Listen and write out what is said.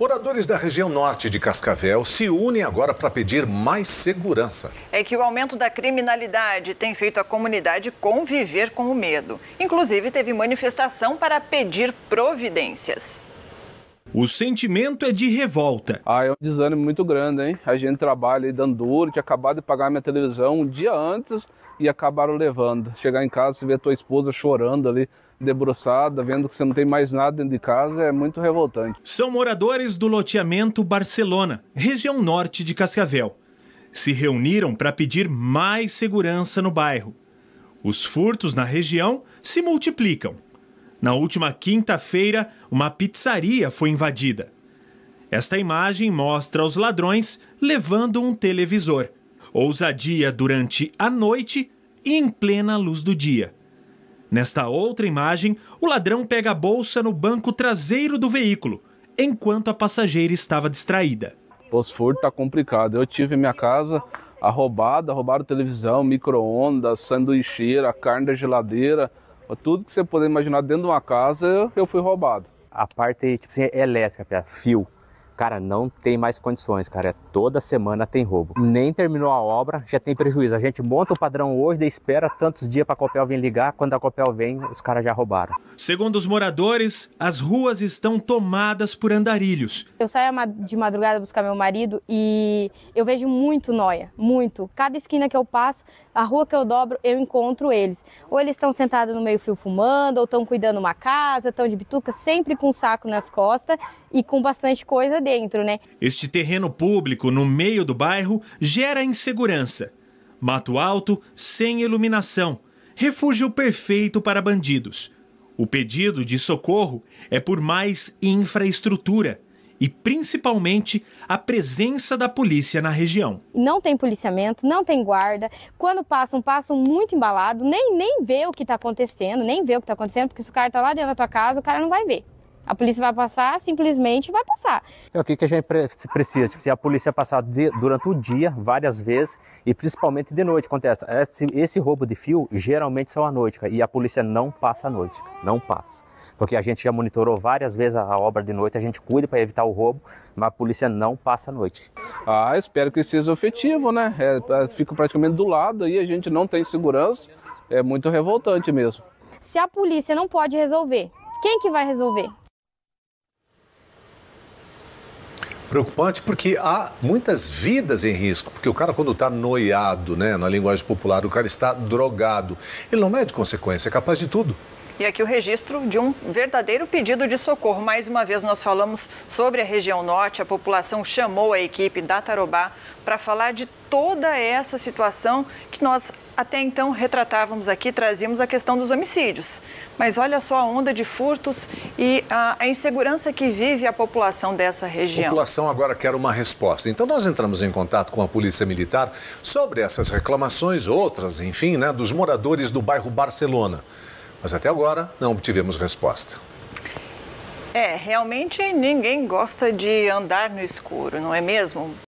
Moradores da região norte de Cascavel se unem agora para pedir mais segurança. É que o aumento da criminalidade tem feito a comunidade conviver com o medo. Inclusive, teve manifestação para pedir providências. O sentimento é de revolta. Ah, é um desânimo muito grande, hein? A gente trabalha aí dando duro, tinha acabado de pagar minha televisão um dia antes e acabaram levando. Chegar em casa e ver tua esposa chorando ali debruçada, vendo que você não tem mais nada dentro de casa, é muito revoltante. São moradores do loteamento Barcelona, região norte de Cascavel. Se reuniram para pedir mais segurança no bairro. Os furtos na região se multiplicam. Na última quinta-feira, uma pizzaria foi invadida. Esta imagem mostra os ladrões levando um televisor. Ousadia durante a noite e em plena luz do dia. Nesta outra imagem, o ladrão pega a bolsa no banco traseiro do veículo, enquanto a passageira estava distraída. Os furto tá complicado. Eu tive minha casa a roubada, roubaram televisão, micro-ondas, sanduicheira, carne da geladeira, tudo que você puder imaginar dentro de uma casa, eu fui roubado. A parte tipo assim, é elétrica, fio, Cara, não tem mais condições, cara. É toda semana tem roubo. Nem terminou a obra, já tem prejuízo. A gente monta o padrão hoje, espera tantos dias para a Copel vir ligar. Quando a Copel vem, os caras já roubaram. Segundo os moradores, as ruas estão tomadas por andarilhos. Eu saio de madrugada buscar meu marido e eu vejo muito noia, muito. Cada esquina que eu passo, a rua que eu dobro, eu encontro eles. Ou eles estão sentados no meio-fio fumando, ou estão cuidando uma casa, estão de bituca, sempre com um saco nas costas e com bastante coisa dentro dentro, né? Este terreno público no meio do bairro gera insegurança. Mato alto, sem iluminação, refúgio perfeito para bandidos. O pedido de socorro é por mais infraestrutura e principalmente a presença da polícia na região. Não tem policiamento, não tem guarda. Quando passam, passam muito embalado, nem, nem vê o que está acontecendo, nem vê o que está acontecendo, porque se o cara está lá dentro da tua casa, o cara não vai ver. A polícia vai passar, simplesmente vai passar. É o que a gente precisa, tipo, se a polícia passar de, durante o dia, várias vezes, e principalmente de noite, acontece. Esse, esse, roubo de fio geralmente são à noite, e a polícia não passa à noite, não passa. Porque a gente já monitorou várias vezes a, obra de noite, a gente cuida para evitar o roubo, mas a polícia não passa à noite. Ah, espero que seja efetivo, né? É, tá, fica praticamente do lado e a gente não tem segurança, é muito revoltante mesmo. Se a polícia não pode resolver, quem que vai resolver? preocupante porque há muitas vidas em risco. Porque o cara, quando está noiado, né, na linguagem popular, o cara está drogado, ele não mede consequência, é capaz de tudo. E aqui o registro de um verdadeiro pedido de socorro. Mais uma vez nós falamos sobre a região norte, a população chamou a equipe da Tarobá para falar de toda essa situação que nós até então retratávamos aqui, trazíamos a questão dos homicídios. Mas olha só a onda de furtos e a, a, insegurança que vive a população dessa região. A população agora quer uma resposta. Então nós entramos em contato com a Polícia Militar sobre essas reclamações, outras, enfim, né, dos moradores do bairro Barcelona mas até agora não obtivemos resposta. É, realmente ninguém gosta de andar no escuro, não é mesmo?